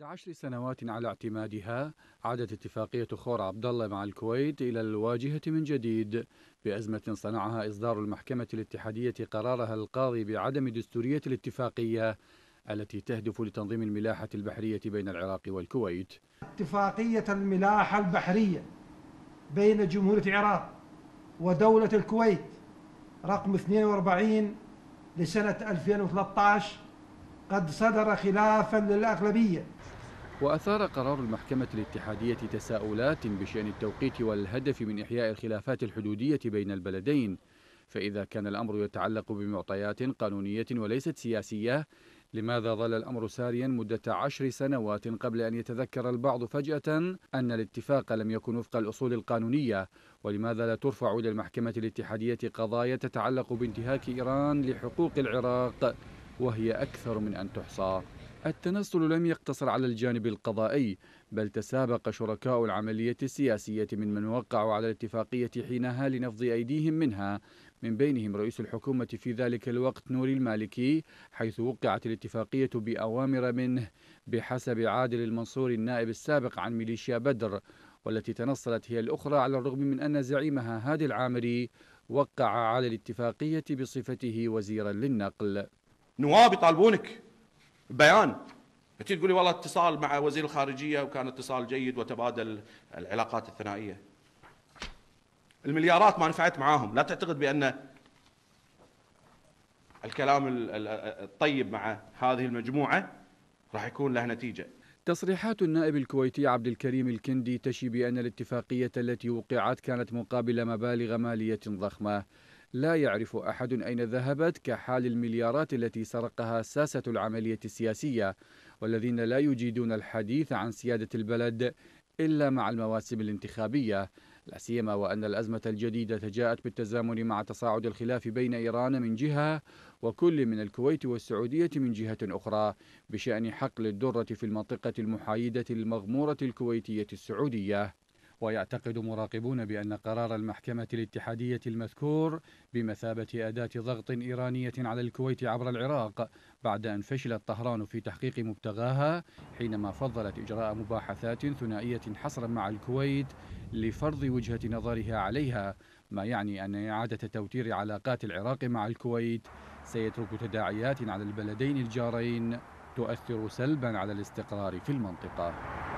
بعد عشر سنوات على اعتمادها عادت اتفاقية خور عبد الله مع الكويت إلى الواجهة من جديد بأزمة صنعها إصدار المحكمة الاتحادية قرارها القاضي بعدم دستورية الاتفاقية التي تهدف لتنظيم الملاحة البحرية بين العراق والكويت اتفاقية الملاحة البحرية بين جمهورية العراق ودولة الكويت رقم 42 لسنة 2013 قد صدر خلافا للأغلبية وأثار قرار المحكمة الاتحادية تساؤلات بشأن التوقيت والهدف من إحياء الخلافات الحدودية بين البلدين فإذا كان الأمر يتعلق بمعطيات قانونية وليست سياسية لماذا ظل الأمر ساريا مدة عشر سنوات قبل أن يتذكر البعض فجأة أن الاتفاق لم يكن وفق الأصول القانونية ولماذا لا ترفع إلى المحكمة الاتحادية قضايا تتعلق بانتهاك إيران لحقوق العراق وهي أكثر من أن تحصى التنسل لم يقتصر على الجانب القضائي بل تسابق شركاء العملية السياسية من من وقعوا على الاتفاقية حينها لنفض أيديهم منها من بينهم رئيس الحكومة في ذلك الوقت نوري المالكي حيث وقعت الاتفاقية بأوامر منه بحسب عادل المنصور النائب السابق عن ميليشيا بدر والتي تنصلت هي الأخرى على الرغم من أن زعيمها هادي العامري وقع على الاتفاقية بصفته وزيرا للنقل نواب يطالبونك بيان تجي تقول لي والله اتصال مع وزير الخارجيه وكان اتصال جيد وتبادل العلاقات الثنائيه المليارات ما نفعت معاهم لا تعتقد بان الكلام الطيب مع هذه المجموعه راح يكون له نتيجه تصريحات النائب الكويتي عبد الكريم الكندي تشي بأن الاتفاقية التي وقعت كانت مقابل مبالغ مالية ضخمة لا يعرف أحد أين ذهبت كحال المليارات التي سرقها ساسة العملية السياسية والذين لا يجيدون الحديث عن سيادة البلد إلا مع المواسم الانتخابية لا سيما وأن الأزمة الجديدة جاءت بالتزامن مع تصاعد الخلاف بين إيران من جهة وكل من الكويت والسعودية من جهة أخرى بشأن حقل الدرة في المنطقة المحايدة المغمورة الكويتية السعودية ويعتقد مراقبون بأن قرار المحكمة الاتحادية المذكور بمثابة أداة ضغط إيرانية على الكويت عبر العراق بعد أن فشلت طهران في تحقيق مبتغاها حينما فضلت إجراء مباحثات ثنائية حصرا مع الكويت لفرض وجهة نظرها عليها ما يعني أن إعادة توتير علاقات العراق مع الكويت سيترك تداعيات على البلدين الجارين تؤثر سلبا على الاستقرار في المنطقة